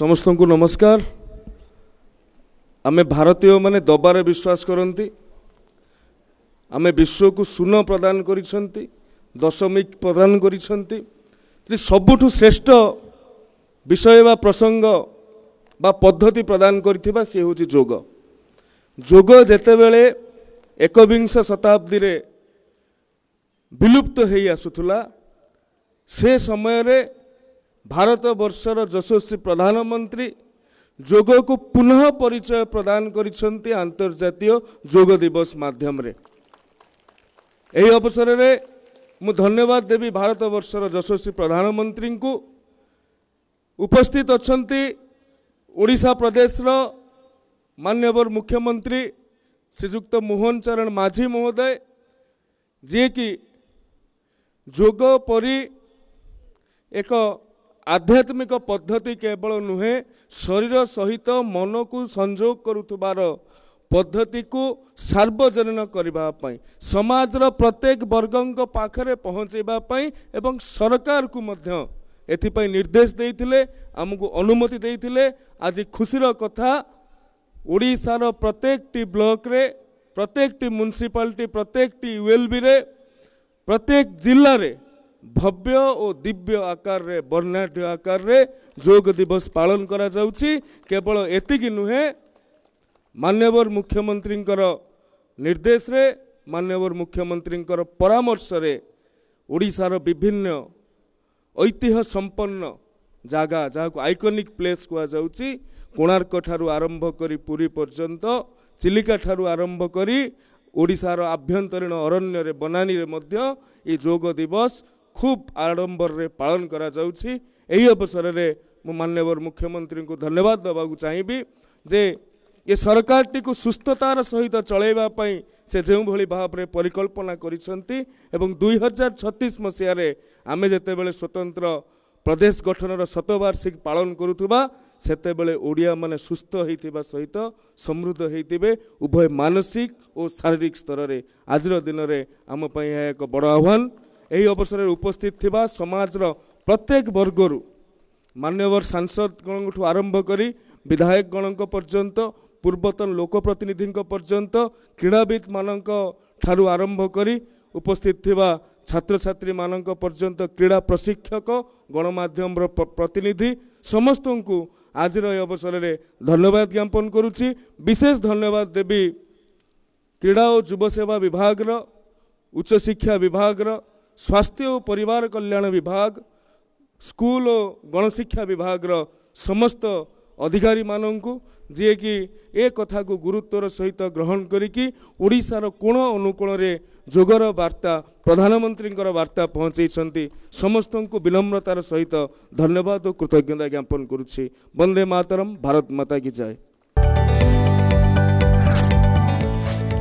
ସମସ୍ତଙ୍କୁ ନମସ୍କାର ଆମେ ଭାରତୀୟମାନେ ଦବାରେ ବିଶ୍ୱାସ କରନ୍ତି ଆମେ ବିଶ୍ୱକୁ ସୁନ ପ୍ରଦାନ କରିଛନ୍ତି ଦଶମିକ ପ୍ରଦାନ କରିଛନ୍ତି ସବୁଠୁ ଶ୍ରେଷ୍ଠ ବିଷୟ ବା ପ୍ରସଙ୍ଗ ବା ପଦ୍ଧତି ପ୍ରଦାନ କରିଥିବା ସିଏ ହେଉଛି ଯୋଗ ଯୋଗ ଯେତେବେଳେ ଏକବିଂଶ ଶତାବ୍ଦୀରେ ବିଲୁପ୍ତ ହୋଇ ଆସୁଥିଲା ସେ ସମୟରେ ଭାରତ ବର୍ଷର ଯଶସ୍ୱୀ ପ୍ରଧାନମନ୍ତ୍ରୀ ଯୋଗକୁ ପୁନଃ ପରିଚୟ ପ୍ରଦାନ କରିଛନ୍ତି ଆନ୍ତର୍ଜାତୀୟ ଯୋଗ ଦିବସ ମାଧ୍ୟମରେ ଏହି ଅବସରରେ ମୁଁ ଧନ୍ୟବାଦ ଦେବି ଭାରତବର୍ଷର ଯଶସ୍ୱୀ ପ୍ରଧାନମନ୍ତ୍ରୀଙ୍କୁ ଉପସ୍ଥିତ ଅଛନ୍ତି ଓଡ଼ିଶା ପ୍ରଦେଶର ମାନ୍ୟବର ମୁଖ୍ୟମନ୍ତ୍ରୀ ଶ୍ରୀଯୁକ୍ତ ମୋହନ ଚରଣ ମାଝୀ ମହୋଦୟ ଯିଏକି ଯୋଗ ପରି ଏକ ଆଧ୍ୟାତ୍ମିକ ପଦ୍ଧତି କେବଳ ନୁହେଁ ଶରୀର ସହିତ ମନକୁ ସଂଯୋଗ କରୁଥିବାର ପଦ୍ଧତିକୁ ସାର୍ବଜନୀନ କରିବା ପାଇଁ ସମାଜର ପ୍ରତ୍ୟେକ ବର୍ଗଙ୍କ ପାଖରେ ପହଞ୍ଚାଇବା ପାଇଁ ଏବଂ ସରକାରକୁ ମଧ୍ୟ ଏଥିପାଇଁ ନିର୍ଦ୍ଦେଶ ଦେଇଥିଲେ ଆମକୁ ଅନୁମତି ଦେଇଥିଲେ ଆଜି ଖୁସିର କଥା ଓଡ଼ିଶାର ପ୍ରତ୍ୟେକଟି ବ୍ଲକରେ ପ୍ରତ୍ୟେକଟି ମ୍ୟୁନିସିପାଲିଟି ପ୍ରତ୍ୟେକଟି ୱେଲ୍ବିରେ ପ୍ରତ୍ୟେକ ଜିଲ୍ଲାରେ ଭବ୍ୟ ଓ ଦିବ୍ୟ ଆକାରରେ ବର୍ଣ୍ଣାଢ଼୍ୟ ଆକାରରେ ଯୋଗ ଦିବସ ପାଳନ କରାଯାଉଛି କେବଳ ଏତିକି ନୁହେଁ ମାନ୍ୟବର ମୁଖ୍ୟମନ୍ତ୍ରୀଙ୍କର ନିର୍ଦ୍ଦେଶରେ ମାନ୍ୟବର ମୁଖ୍ୟମନ୍ତ୍ରୀଙ୍କର ପରାମର୍ଶରେ ଓଡ଼ିଶାର ବିଭିନ୍ନ ଐତିହ୍ୟ ସମ୍ପନ୍ନ ଜାଗା ଯାହାକୁ ଆଇକନିକ ପ୍ଲେସ୍ କୁହାଯାଉଛି କୋଣାର୍କ ଠାରୁ ଆରମ୍ଭ କରି ପୁରୀ ପର୍ଯ୍ୟନ୍ତ ଚିଲିକା ଠାରୁ ଆରମ୍ଭ କରି ଓଡ଼ିଶାର ଆଭ୍ୟନ୍ତରୀଣ ଅରଣ୍ୟରେ ବନାନୀରେ ମଧ୍ୟ ଏ ଯୋଗ ଦିବସ ଖୁବ୍ ଆଡ଼ମ୍ବରରେ ପାଳନ କରାଯାଉଛି ଏହି ଅବସରରେ ମୁଁ ମାନ୍ୟବର ମୁଖ୍ୟମନ୍ତ୍ରୀଙ୍କୁ ଧନ୍ୟବାଦ ଦେବାକୁ ଚାହିଁବି ଯେ ଏ ସରକାରଟିକୁ ସୁସ୍ଥତାର ସହିତ ଚଳାଇବା ପାଇଁ ସେ ଯେଉଁଭଳି ଭାବରେ ପରିକଳ୍ପନା କରିଛନ୍ତି ଏବଂ ଦୁଇହଜାର ଛତିଶ ମସିହାରେ ଆମେ ଯେତେବେଳେ ସ୍ୱତନ୍ତ୍ର ପ୍ରଦେଶ ଗଠନର ଶତବାର୍ଷିକୀ ପାଳନ କରୁଥିବା ସେତେବେଳେ ଓଡ଼ିଆମାନେ ସୁସ୍ଥ ହୋଇଥିବା ସହିତ ସମୃଦ୍ଧ ହୋଇଥିବେ ଉଭୟ ମାନସିକ ଓ ଶାରୀରିକ ସ୍ତରରେ ଆଜିର ଦିନରେ ଆମ ପାଇଁ ଏହା ଏକ ବଡ଼ ଆହ୍ୱାନ ଏହି ଅବସରରେ ଉପସ୍ଥିତ ଥିବା ସମାଜର ପ୍ରତ୍ୟେକ ବର୍ଗରୁ ମାନ୍ୟବର ସାଂସଦଗଣଙ୍କଠୁ ଆରମ୍ଭ କରି ବିଧାୟକଗଣଙ୍କ ପର୍ଯ୍ୟନ୍ତ ପୂର୍ବତନ ଲୋକପ୍ରତିନିଧିଙ୍କ ପର୍ଯ୍ୟନ୍ତ କ୍ରୀଡ଼ାବିତ୍ମାନଙ୍କ ଠାରୁ ଆରମ୍ଭ କରି ଉପସ୍ଥିତ ଥିବା ଛାତ୍ରଛାତ୍ରୀମାନଙ୍କ ପର୍ଯ୍ୟନ୍ତ କ୍ରୀଡ଼ା ପ୍ରଶିକ୍ଷକ ଗଣମାଧ୍ୟମର ପ୍ରତିନିଧି ସମସ୍ତଙ୍କୁ ଆଜିର ଏହି ଅବସରରେ ଧନ୍ୟବାଦ ଜ୍ଞାପନ କରୁଛି ବିଶେଷ ଧନ୍ୟବାଦ ଦେବି କ୍ରୀଡ଼ା ଓ ଯୁବସେବା ବିଭାଗର ଉଚ୍ଚଶିକ୍ଷା ବିଭାଗର ସ୍ୱାସ୍ଥ୍ୟ ଓ ପରିବାର କଲ୍ୟାଣ ବିଭାଗ ସ୍କୁଲ ଓ ଗଣଶିକ୍ଷା ବିଭାଗର ସମସ୍ତ ଅଧିକାରୀମାନଙ୍କୁ ଯିଏକି ଏ କଥାକୁ ଗୁରୁତ୍ୱର ସହିତ ଗ୍ରହଣ କରିକି ଓଡ଼ିଶାର କୋଣ ଅନୁକୋଣରେ ଯୋଗର ବାର୍ତ୍ତା ପ୍ରଧାନମନ୍ତ୍ରୀଙ୍କର ବାର୍ତ୍ତା ପହଞ୍ଚାଇଛନ୍ତି ସମସ୍ତଙ୍କୁ ବିନମ୍ରତାର ସହିତ ଧନ୍ୟବାଦ ଓ କୃତଜ୍ଞତା ଜ୍ଞାପନ କରୁଛି ବନ୍ଦେ ମାତରମ୍ ଭାରତ ମାତା କି ଜୟ